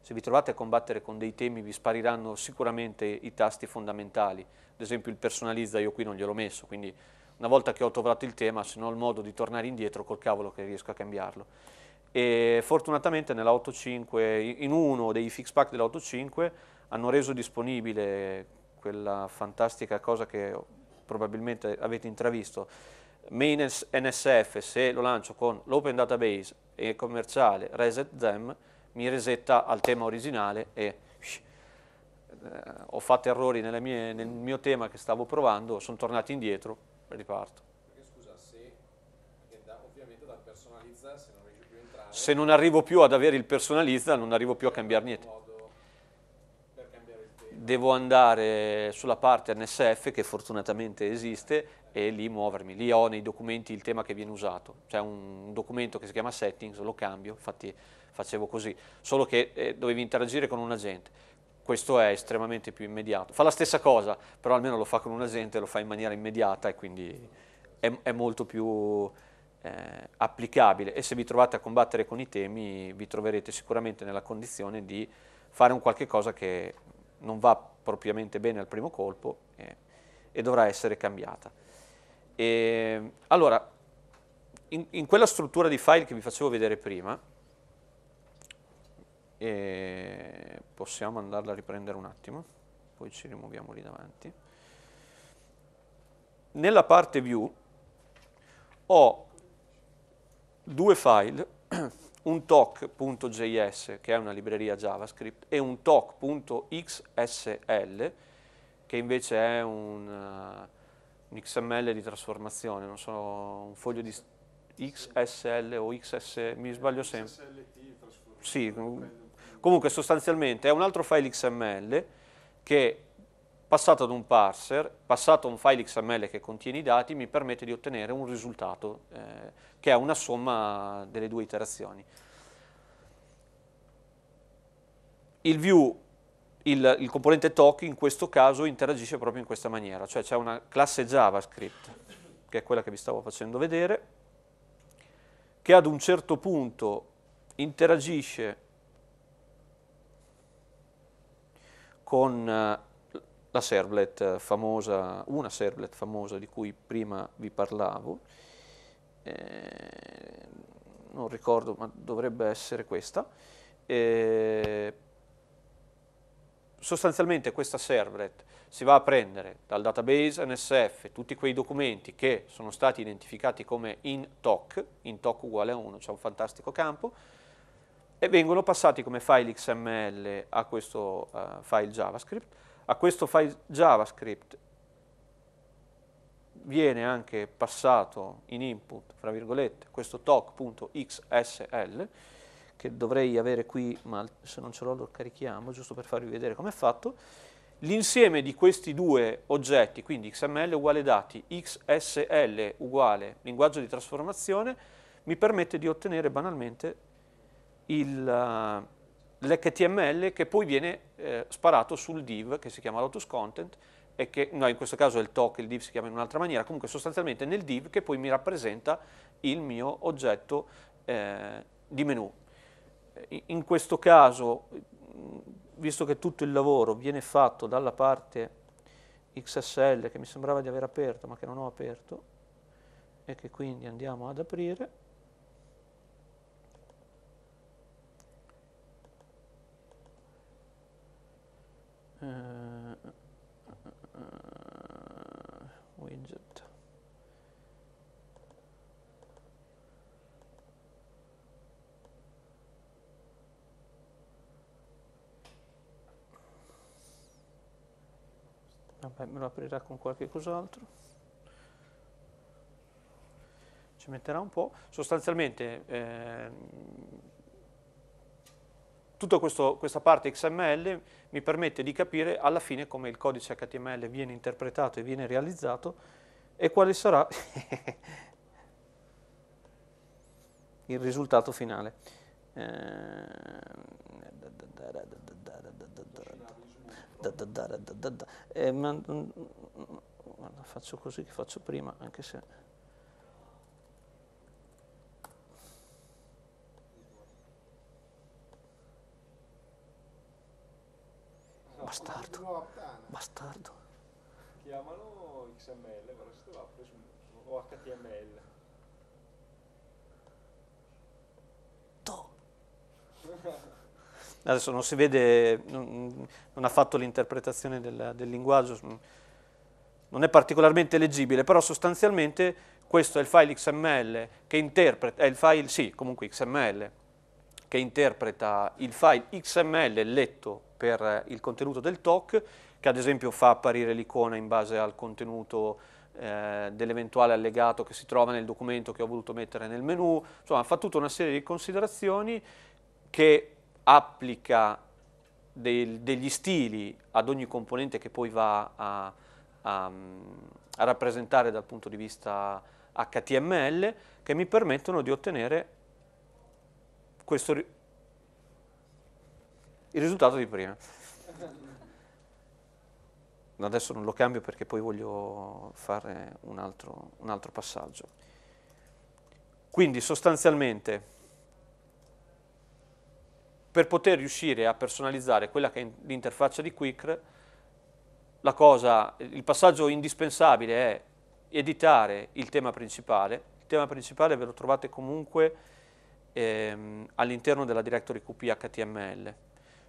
se vi trovate a combattere con dei temi vi spariranno sicuramente i tasti fondamentali, ad esempio il personalizza io qui non gliel'ho messo, quindi una volta che ho trovato il tema se non ho il modo di tornare indietro col cavolo che riesco a cambiarlo. E fortunatamente nella 8.5, in uno dei fix pack della 8.5 hanno reso disponibile quella fantastica cosa che probabilmente avete intravisto, main NSF se lo lancio con l'open database e commerciale reset them, mi resetta al tema originale e shh, eh, ho fatto errori mie, nel mio tema che stavo provando, sono tornato indietro, riparto. Perché scusa, se, da, ovviamente dal personalizza se non riesci più a entrare... Se non arrivo più ad avere il personalizza non arrivo più a cambiare niente devo andare sulla parte NSF che fortunatamente esiste e lì muovermi. Lì ho nei documenti il tema che viene usato, c'è un documento che si chiama settings, lo cambio, infatti facevo così, solo che eh, dovevi interagire con un agente. Questo è estremamente più immediato. Fa la stessa cosa, però almeno lo fa con un agente, lo fa in maniera immediata e quindi è, è molto più eh, applicabile. E se vi trovate a combattere con i temi, vi troverete sicuramente nella condizione di fare un qualche cosa che non va propriamente bene al primo colpo eh, e dovrà essere cambiata. E, allora, in, in, quella struttura di file che vi facevo vedere prima, eh, possiamo andarla a riprendere un attimo, poi ci rimuoviamo lì davanti. Nella parte view ho due file (clears throat) un toc.js, che è una libreria JavaScript, e un toc.xsl, che invece è un, uh, un, XML di trasformazione, non so, un foglio di XSL o XS, mi sbaglio sempre. XSLT, sì, comunque sostanzialmente è un altro file XML che passato ad un parser, passato a un file XML che contiene i dati, mi permette di ottenere un risultato eh, che è una somma delle due iterazioni. Il view, il, il componente talk in questo caso interagisce proprio in questa maniera, cioè c'è una classe JavaScript, che è quella che vi stavo facendo vedere, che ad un certo punto interagisce con eh, la servlet famosa, una servlet famosa di cui prima vi parlavo, eh, non ricordo ma dovrebbe essere questa, eh, sostanzialmente questa servlet si va a prendere dal database NSF tutti quei documenti che sono stati identificati come in TOC, in TOC uguale a 1, c'è un fantastico campo, e vengono passati come file XML a questo uh, file JavaScript, a questo file JavaScript viene anche passato in input, fra virgolette, questo talk.xsl, che dovrei avere qui, ma se non ce l'ho lo carichiamo, giusto per farvi vedere come è fatto, l'insieme di questi due oggetti, quindi XML uguale dati, XSL uguale linguaggio di trasformazione, mi permette di ottenere banalmente il l'HTML che poi viene eh, sparato sul div che si chiama Lotus Content e che, no, in questo caso è il TOC, il div si chiama in un'altra maniera, comunque sostanzialmente nel div che poi mi rappresenta il mio oggetto eh, di menu. Eh, in questo caso, visto che tutto il lavoro viene fatto dalla parte XSL che mi sembrava di aver aperto ma che non ho aperto e che quindi andiamo ad aprire, uh, uh, widget vabbè me lo aprirà con qualche cos'altro ci metterà un po'. Sostanzialmente eh, tutta questa parte XML mi permette di capire alla fine come il codice HTML viene interpretato e viene realizzato e quale sarà il risultato finale. Eh, faccio così che faccio prima, anche se... Bastardo. Bastardo. Chiamalo XML, però se te l'ha preso o HTML. To. (laughs) Adesso non si vede, non, non ha fatto l'interpretazione del, del linguaggio, non è particolarmente leggibile, però sostanzialmente questo è il file XML che interpreta, è il file, sì, comunque XML, che interpreta il file XML letto per eh, il contenuto del TOC, che ad esempio fa apparire l'icona in base al contenuto eh, dell'eventuale allegato che si trova nel documento che ho voluto mettere nel menu, insomma fa tutta una serie di considerazioni che applica del, degli stili ad ogni componente che poi va a, a, a rappresentare dal punto di vista HTML che mi permettono di ottenere questo ri il risultato di prima. Adesso non lo cambio perché poi voglio fare un altro, un altro passaggio. Quindi sostanzialmente per poter riuscire a personalizzare quella che è l'interfaccia di Quick, cosa, il passaggio indispensabile è editare il tema principale. Il tema principale ve lo trovate comunque ehm, all'interno della directory QP HTML.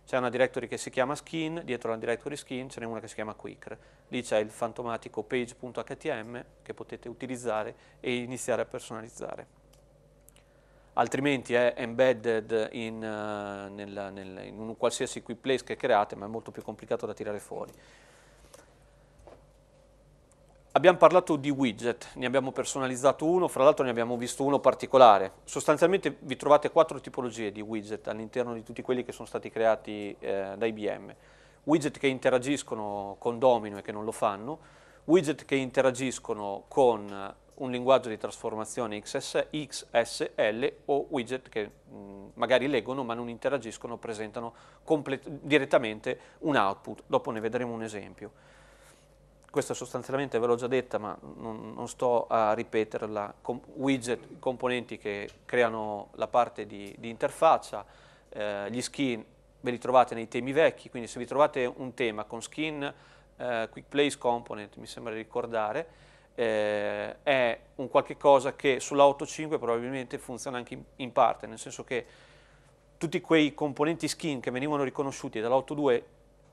C'è una directory che si chiama skin, dietro la directory skin ce n'è una che si chiama quicker. Lì c'è il fantomatico page.htm che potete utilizzare e iniziare a personalizzare altrimenti è embedded in, uh, eh, nel, nel, in un qualsiasi quick place che create, ma è molto più complicato da tirare fuori. Abbiamo parlato di widget, ne abbiamo personalizzato uno, fra l'altro ne abbiamo visto uno particolare. Sostanzialmente vi trovate quattro tipologie di widget all'interno di tutti quelli che sono stati creati eh, da IBM. Widget che interagiscono con Domino e che non lo fanno, widget che interagiscono con un linguaggio di trasformazione XS, XSL o widget che mh, magari leggono ma non interagiscono, presentano direttamente un output. Dopo ne vedremo un esempio questa sostanzialmente ve l'ho già detta ma non, non, sto a ripeterla, Com widget, componenti che creano la parte di, di interfaccia, eh, gli skin ve li trovate nei temi vecchi, quindi se vi trovate un tema con skin eh, quick place component, mi sembra di ricordare, eh, è un qualche cosa che sulla 8.5 probabilmente funziona anche in, in parte, nel senso che tutti quei componenti skin che venivano riconosciuti dalla 8.2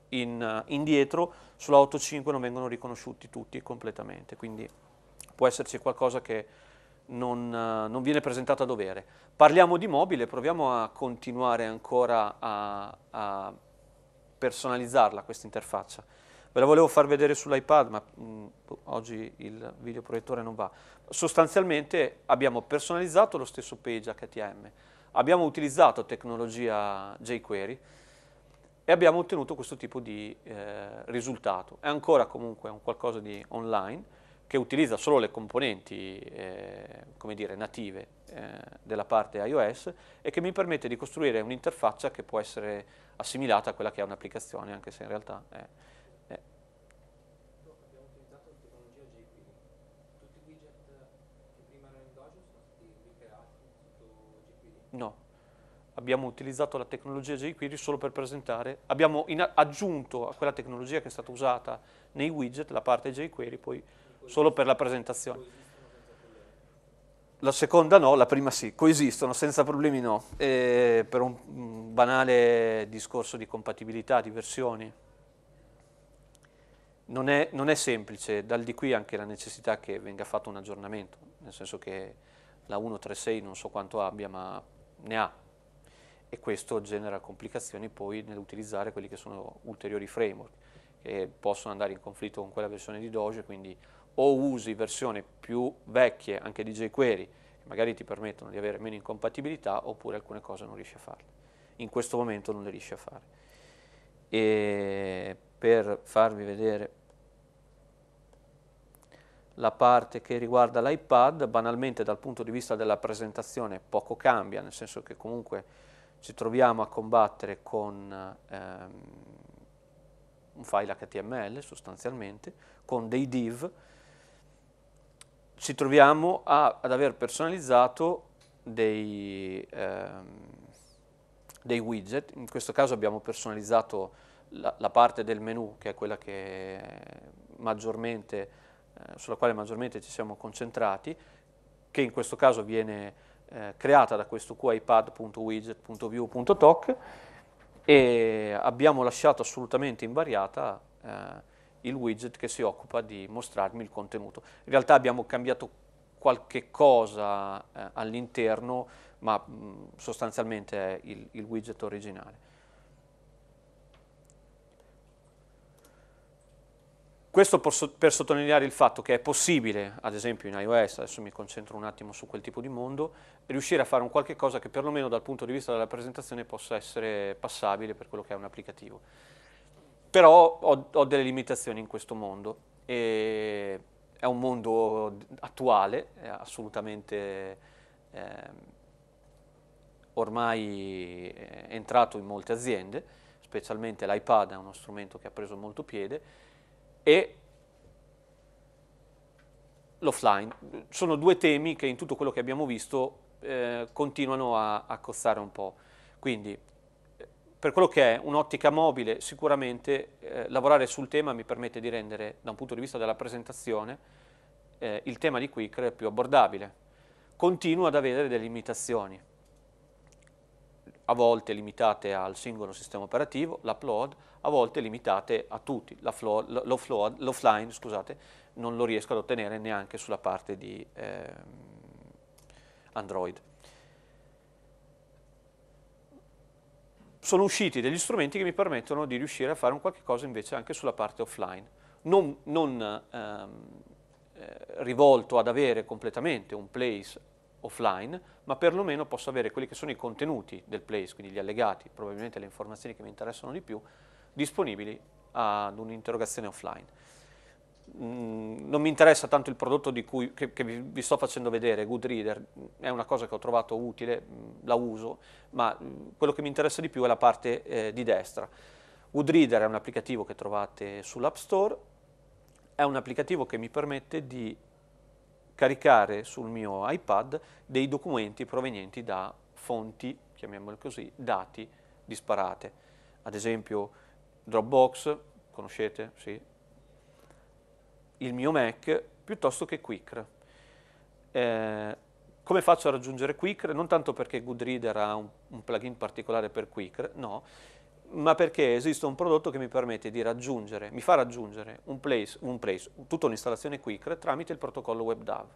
in, uh, indietro, sulla 8.5 non vengono riconosciuti tutti completamente, quindi può esserci qualcosa che non, uh, non viene presentato a dovere. Parliamo di mobile, proviamo a continuare ancora a, a personalizzarla questa interfaccia. Ve la volevo far vedere sull'iPad, ma mh, mm, oggi il videoproiettore non va. Sostanzialmente abbiamo personalizzato lo stesso page HTML, abbiamo utilizzato tecnologia jQuery, e abbiamo ottenuto questo tipo di eh, risultato. È ancora comunque un qualcosa di online che utilizza solo le componenti eh, come dire, native eh, della parte iOS e che mi permette di costruire un'interfaccia che può essere assimilata a quella che è un'applicazione, anche se in realtà è... è. No, abbiamo utilizzato la tecnologia jQuery solo per presentare, abbiamo aggiunto a quella tecnologia che è stata usata nei widget la parte jQuery poi solo per la presentazione. La seconda no, la prima sì, coesistono senza problemi no, eh, per un banale discorso di compatibilità, di versioni. Non è, non è, semplice, dal di qui anche la necessità che venga fatto un aggiornamento, nel senso che la 1.36 non so quanto abbia, ma ne ha e questo genera complicazioni poi nell'utilizzare quelli che sono ulteriori framework che possono andare in conflitto con quella versione di Doge, quindi o usi versioni più vecchie anche di jQuery che magari ti permettono di avere meno incompatibilità oppure alcune cose non riesci a farle. In questo momento non le riesci a fare. E per farvi vedere la parte che riguarda l'iPad, banalmente dal punto di vista della presentazione poco cambia, nel senso che comunque ci troviamo a combattere con ehm, un file HTML sostanzialmente, con dei div, ci troviamo a, ad aver personalizzato dei, ehm, dei, widget, in questo caso abbiamo personalizzato la, la, parte del menu che è quella che maggiormente, eh, sulla quale maggiormente ci siamo concentrati, che in questo caso viene eh, creata da questo qipad.widget.view.toc e abbiamo lasciato assolutamente invariata eh, il widget che si occupa di mostrarmi il contenuto. In realtà abbiamo cambiato qualche cosa eh, all'interno, ma mh, mm, sostanzialmente è il, il widget originale. Questo per, sottolineare il fatto che è possibile, ad esempio in iOS, adesso mi concentro un attimo su quel tipo di mondo, riuscire a fare un qualche cosa che perlomeno dal punto di vista della presentazione possa essere passabile per quello che è un applicativo. Però ho, ho delle limitazioni in questo mondo. E è un mondo attuale, assolutamente ehm, eh, ormai entrato in molte aziende, specialmente l'iPad è uno strumento che ha preso molto piede, e l'offline. Sono due temi che in tutto quello che abbiamo visto eh, continuano a, a cozzare un po'. Quindi eh, per quello che è un'ottica mobile sicuramente eh, lavorare sul tema mi permette di rendere da un punto di vista della presentazione eh, il tema di Quicker più abbordabile. Continuo ad avere delle limitazioni a volte limitate al singolo sistema operativo, l'upload, a volte limitate a tutti, l'offline scusate, non lo riesco ad ottenere neanche sulla parte di eh, Android. Sono usciti degli strumenti che mi permettono di riuscire a fare un qualche cosa invece anche sulla parte offline, non, non ehm, eh, rivolto ad avere completamente un place offline, ma perlomeno posso avere quelli che sono i contenuti del place, quindi gli allegati, probabilmente le informazioni che mi interessano di più, disponibili ad un'interrogazione offline. Mm, non mi interessa tanto il prodotto cui, che, che, vi sto facendo vedere, Goodreader, mm, è una cosa che ho trovato utile, mm, la uso, ma quello che mi interessa di più è la parte eh, di destra. Goodreader è un applicativo che trovate sull'App Store, è un applicativo che mi permette di caricare sul mio iPad dei documenti provenienti da fonti, chiamiamole così, dati disparate. Ad esempio Dropbox, conoscete? Sì. Il mio Mac piuttosto che Quick. Eh, come faccio a raggiungere Quick? Non tanto perché Goodreader ha un, un plugin particolare per Quick, no, ma perché esiste un prodotto che mi permette di raggiungere, mi fa raggiungere un place, un place tutta un'installazione Quick tramite il protocollo WebDAV.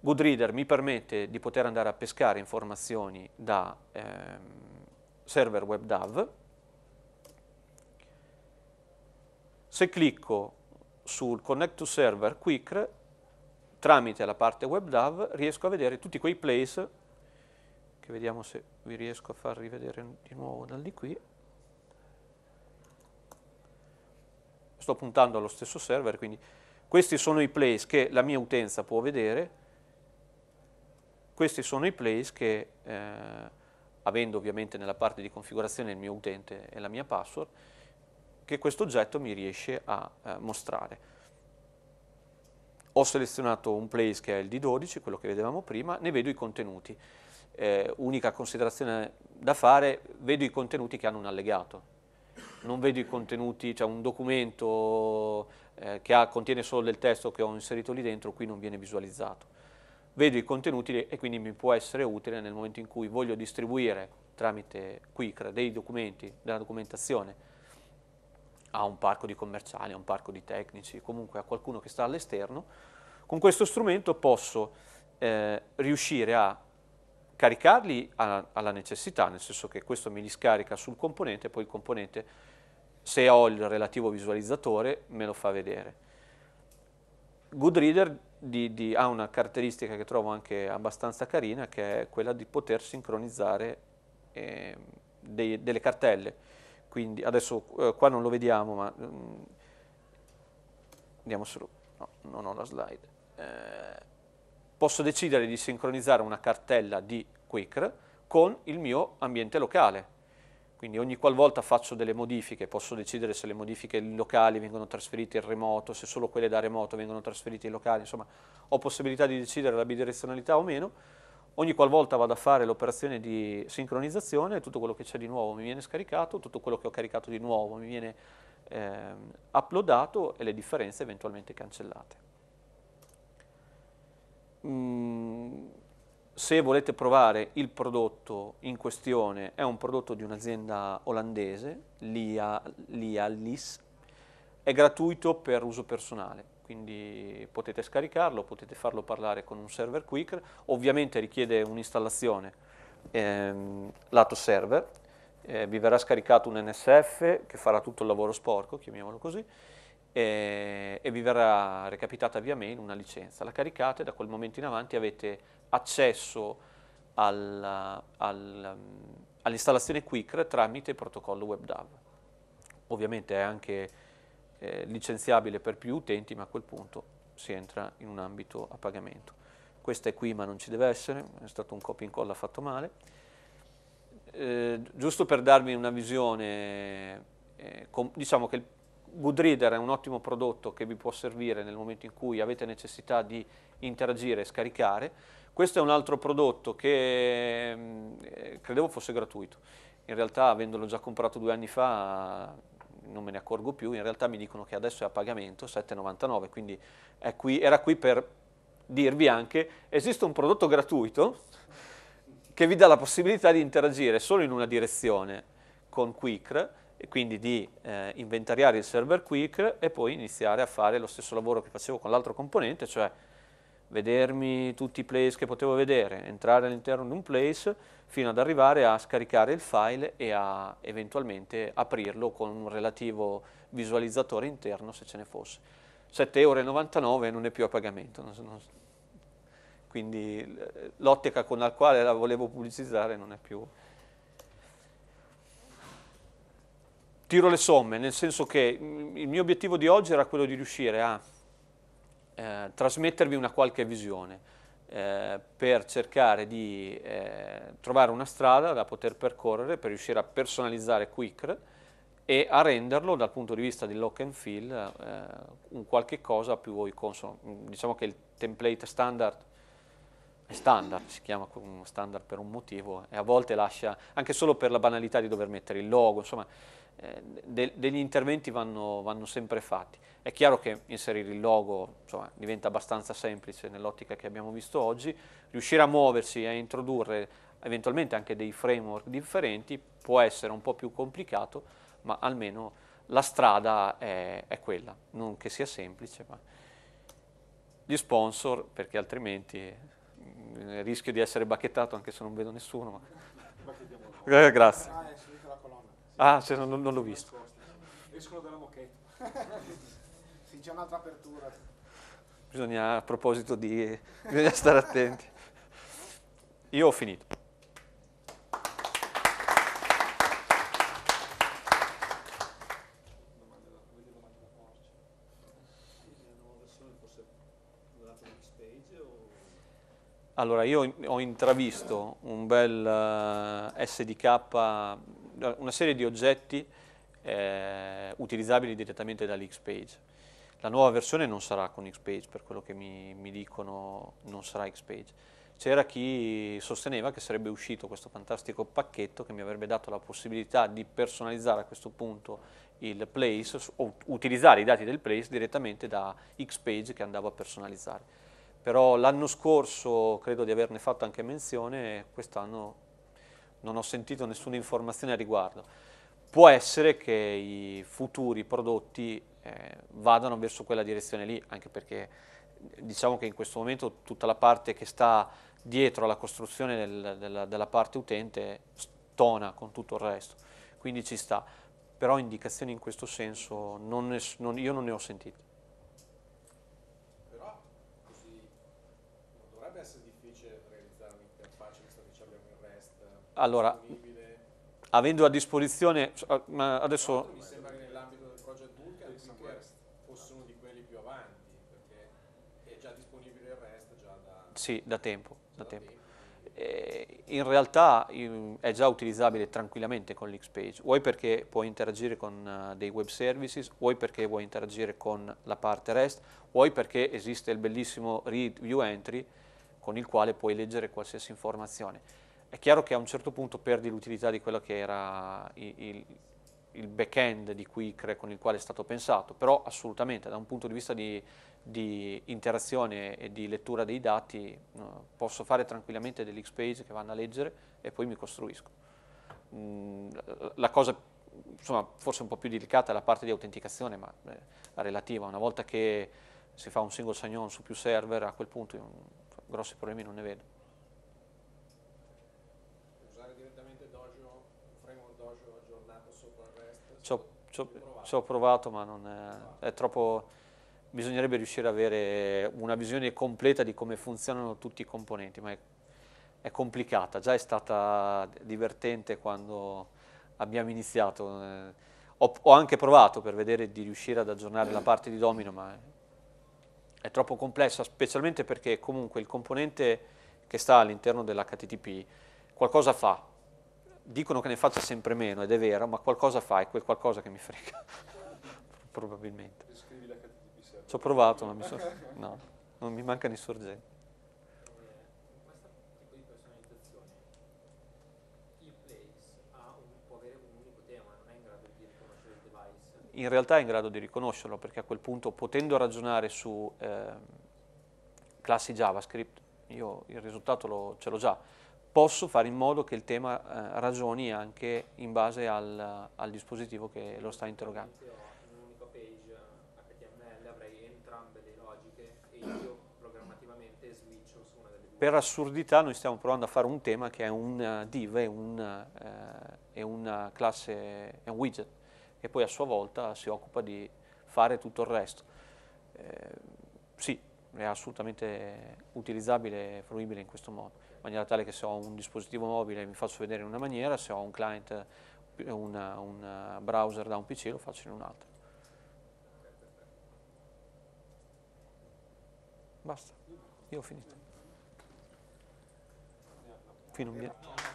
Goodreader mi permette di poter andare a pescare informazioni da ehm, server WebDAV. Se clicco sul Connect to Server Quick, tramite la parte WebDAV riesco a vedere tutti quei place che vediamo se vi riesco a far rivedere di nuovo dal di qui. Sto puntando allo stesso server, quindi questi sono i place che la mia utenza può vedere, questi sono i place che, eh, avendo ovviamente nella parte di configurazione il mio utente e la mia password, che questo oggetto mi riesce a eh, mostrare. Ho selezionato un place che è il D12, quello che vedevamo prima, ne vedo i contenuti eh, unica considerazione da fare, vedo i contenuti che hanno un allegato. Non vedo i contenuti, cioè un documento eh, che ha, contiene solo del testo che ho inserito lì dentro, qui non viene visualizzato. Vedo i contenuti e quindi mi può essere utile nel momento in cui voglio distribuire tramite Quick dei documenti, della documentazione, a un parco di commerciali, a un parco di tecnici, comunque a qualcuno che sta all'esterno, con questo strumento posso eh, riuscire a caricarli alla, alla necessità, nel senso che questo mi li scarica sul componente, poi il componente, se ho il relativo visualizzatore, me lo fa vedere. Goodreader di, di, ha una caratteristica che trovo anche abbastanza carina, che è quella di poter sincronizzare eh, dei, delle cartelle. Quindi adesso eh, qua non lo vediamo, ma mh, mm, andiamo solo... No, non ho la slide. Eh, posso decidere di sincronizzare una cartella di Quicker con il mio ambiente locale. Quindi ogni qualvolta faccio delle modifiche, posso decidere se le modifiche locali vengono trasferite in remoto, se solo quelle da remoto vengono trasferite in locale, insomma ho possibilità di decidere la bidirezionalità o meno. Ogni qualvolta vado a fare l'operazione di sincronizzazione, tutto quello che c'è di nuovo mi viene scaricato, tutto quello che ho caricato di nuovo mi viene eh, uploadato e le differenze eventualmente cancellate. Mm, se volete provare il prodotto in questione, è un prodotto di un'azienda olandese, l'IA, l'IA LIS, è gratuito per uso personale quindi potete scaricarlo, potete farlo parlare con un server Quick, ovviamente richiede un'installazione ehm, lato server, eh, vi verrà scaricato un NSF che farà tutto il lavoro sporco, chiamiamolo così, e, e vi verrà recapitata via mail una licenza. La caricate, da quel momento in avanti avete accesso al, al, all'installazione Quick tramite il protocollo WebDAV. Ovviamente è anche eh, licenziabile per più utenti, ma a quel punto si entra in un ambito a pagamento. Questa è qui ma non ci deve essere, è stato un copia e incolla fatto male. Eh, giusto per darvi una visione, eh, com- diciamo che il Goodreader è un ottimo prodotto che vi può servire nel momento in cui avete necessità di interagire e scaricare. Questo è un altro prodotto che eh, credevo fosse gratuito. In realtà, avendolo già comprato due anni fa, non me ne accorgo più. In realtà mi dicono che adesso è a pagamento, 7,99, quindi qui, era qui per dirvi anche esiste un prodotto gratuito che vi dà la possibilità di interagire solo in una direzione con Quick e quindi di eh, inventariare il server quick e poi iniziare a fare lo stesso lavoro che facevo con l'altro componente, cioè vedermi tutti i place che potevo vedere, entrare all'interno di un place fino ad arrivare a scaricare il file e a eventualmente aprirlo con un relativo visualizzatore interno se ce ne fosse. 7,99€ non è più a pagamento, non, non, quindi l'ottica con la quale la volevo pubblicizzare non è più tiro le somme, nel senso che mm, il mio obiettivo di oggi era quello di riuscire a eh, trasmettervi una qualche visione eh, per cercare di eh, trovare una strada da poter percorrere per riuscire a personalizzare Quick e a renderlo dal punto di vista del look and feel eh, un qualche cosa più voi consono. Mm, diciamo che il template standard è standard, si chiama standard per un motivo e a volte lascia, anche solo per la banalità di dover mettere il logo, insomma eh, de, degli interventi vanno, vanno, sempre fatti. È chiaro che inserire il logo insomma, diventa abbastanza semplice nell'ottica che abbiamo visto oggi, riuscire a muoversi e a introdurre eventualmente anche dei framework differenti può essere un po' più complicato, ma almeno la strada è, è quella, non che sia semplice, ma gli sponsor, perché altrimenti mm, rischio di essere bacchettato anche se non vedo nessuno. Ma... (laughs) Eh, grazie. Ah, ecco. Ah, se non, non l'ho visto. Escono dalla mochetta. (laughs) sì, c'è un'altra apertura. Bisogna, a proposito di... bisogna stare attenti. Io ho finito. Allora, io ho intravisto un bel eh, SDK una serie di oggetti eh, utilizzabili direttamente dall'Xpage. La nuova versione non sarà con Xpage, per quello che mi, mi dicono non sarà Xpage. C'era chi sosteneva che sarebbe uscito questo fantastico pacchetto che mi avrebbe dato la possibilità di personalizzare a questo punto il place o utilizzare i dati del place direttamente da Xpage che andavo a personalizzare. Però l'anno scorso credo di averne fatto anche menzione, quest'anno non ho sentito nessuna informazione a riguardo. Può essere che i futuri prodotti eh, vadano verso quella direzione lì, anche perché diciamo che in questo momento tutta la parte che sta dietro alla costruzione del, della, della parte utente stona con tutto il resto, quindi ci sta. Però indicazioni in questo senso non ne, non, io non ne ho sentite. Allora, avendo a disposizione, eh, adesso... Mi sembra che nell'ambito del project book fosse uno di quelli più avanti, perché è già disponibile il REST già da... Sì, da tempo, da tempo. Eh, in realtà è già utilizzabile tranquillamente con l'Xpage, vuoi perché puoi interagire con eh, dei web services, vuoi perché vuoi interagire con la parte REST, vuoi perché esiste il bellissimo Read View Entry con il quale puoi leggere qualsiasi informazione è chiaro che a un certo punto perdi l'utilità di quello che era il, il, il back-end di Quick con il quale è stato pensato, però assolutamente da un punto di vista di, di interazione e di lettura dei dati posso fare tranquillamente dell'X-Page che vanno a leggere e poi mi costruisco. Mm, la cosa insomma, forse un po' più delicata è la parte di autenticazione, ma eh, relativa. Una volta che si fa un single sign-on su più server, a quel punto io, grossi problemi non ne vedo. sotto arresto? Ci ho, ci ho, ci ho provato ma non è, è troppo... Bisognerebbe riuscire ad avere una visione completa di come funzionano tutti i componenti, ma è, è complicata. Già è stata divertente quando abbiamo iniziato. Eh. Ho, ho, anche provato per vedere di riuscire ad aggiornare la parte di domino, ma è, è troppo complessa, specialmente perché comunque il componente che sta all'interno dell'HTTP qualcosa fa, dicono che ne faccia sempre meno, ed è vero, ma qualcosa fa, è quel qualcosa che mi frega, (laughs) probabilmente. Ci ho provato, ma mi so, no, non mi manca né sorgente. in realtà è in grado di riconoscerlo perché a quel punto potendo ragionare su eh, classi JavaScript io il risultato lo, ce l'ho già posso fare in modo che il tema eh, ragioni anche in base al, al, dispositivo che lo sta interrogando. In un'unica page HTML eh, avrei entrambe le logiche e io programmativamente switcho su una delle due. Per assurdità noi stiamo provando a fare un tema che è un eh, div, è, un, eh, è una classe, è un widget che poi a sua volta si occupa di fare tutto il resto. Eh, sì, è assolutamente utilizzabile e fruibile in questo modo maniera tale che se ho un dispositivo mobile mi faccio vedere in una maniera, se ho un client, un, un browser da un PC lo faccio in un'altra. Basta, io ho finito. Fino a